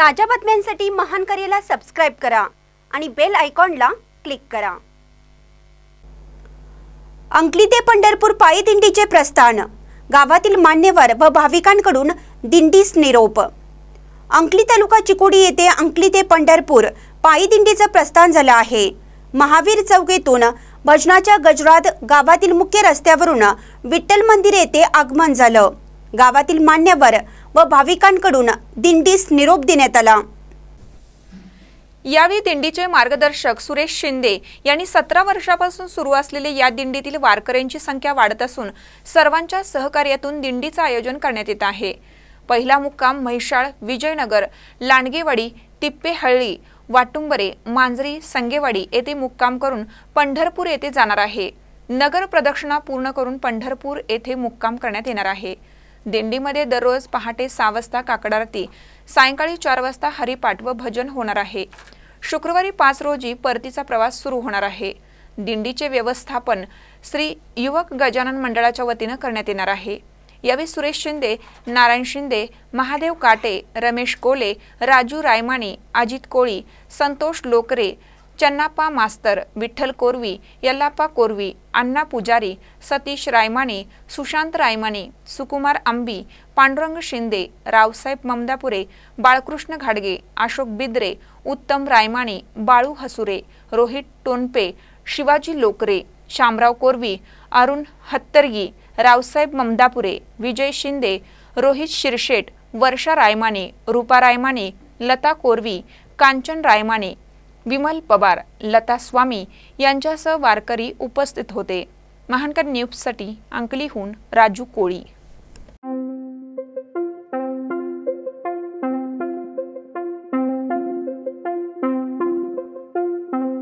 ताज्या बातम्यांसाठी महान करेला सबस्क्राईब करा आणि बेल आयकॉनला क्लिक करा अंकली ते पंढरपूर पायी दिंडीचे प्रस्थान गावातील मान्यवर व भाविकांकडून दिंडीस निरोप अंकली तालुका चिकोडी येथे अंकली ते पंढरपूर पायी दिंडीचं प्रस्थान झालं आहे महावीर चौकेतून भजनाच्या गजरात गावातील मुख्य रस्त्यावरून विठ्ठल मंदिर येथे आगमन झालं गावातील मान्यवर व भाविकांकडून दिंडीस निरोप देण्यात आला यावेळी दिंडीचे मार्गदर्शक सुरेश शिंदे यांनी सतरा वर्षापासून सुरू असलेले या दिंडीतील वारकऱ्यांची संख्या वाढत असून सर्वांच्या सहकार्यातून दिंडीचं आयोजन करण्यात येत आहे पहिला मुक्काम महिषाळ विजयनगर लांडगेवाडी तिप्पेहळ्ळी वाटुंबरे मांजरी संगेवाडी येथे मुक्काम करून पंढरपूर येथे जाणार आहे नगर प्रदक्षिणा पूर्ण करून पंढरपूर येथे मुक्काम करण्यात येणार आहे दिंडीमध्ये दररोज पहाटे सहा वाजता काकड आरती सायंकाळी चार वाजता हरिपाठ व भजन होणार आहे शुक्रवारी पाच रोजी परतीचा प्रवास सुरू होणार आहे दिंडीचे व्यवस्थापन श्री युवक गजानन मंडळाच्या वतीनं करण्यात येणार आहे यावेळी सुरेश शिंदे नारायण शिंदे महादेव काटे रमेश कोले राजू रायमाने अजित कोळी संतोष लोकरे चन्नाप्पा मास्तर विठ्ठल कोरवी यल्लाप्पा कोरवी अण्णा पुजारी सतीश रायमाने सुशांत रायमाने सुकुमार आंबी पांडुरंग शिंदे रावसाहेब ममदापुरे बाळकृष्ण घाडगे अशोक बिद्रे उत्तम रायमाने बाळू हसुरे रोहित टोनपे शिवाजी लोकरे शामराव कोरवी अरुण हत्तरगी रावसाहेब ममदापुरे विजय शिंदे रोहित शिरशेट वर्षा रायमाने रूपा रायमाने लता कोरवी कांचन रायमाने विमल पवार लता स्वामी यांच्यासह वारकरी उपस्थित होते महानकर न्यूजसाठी अंकलीहून राजू कोळी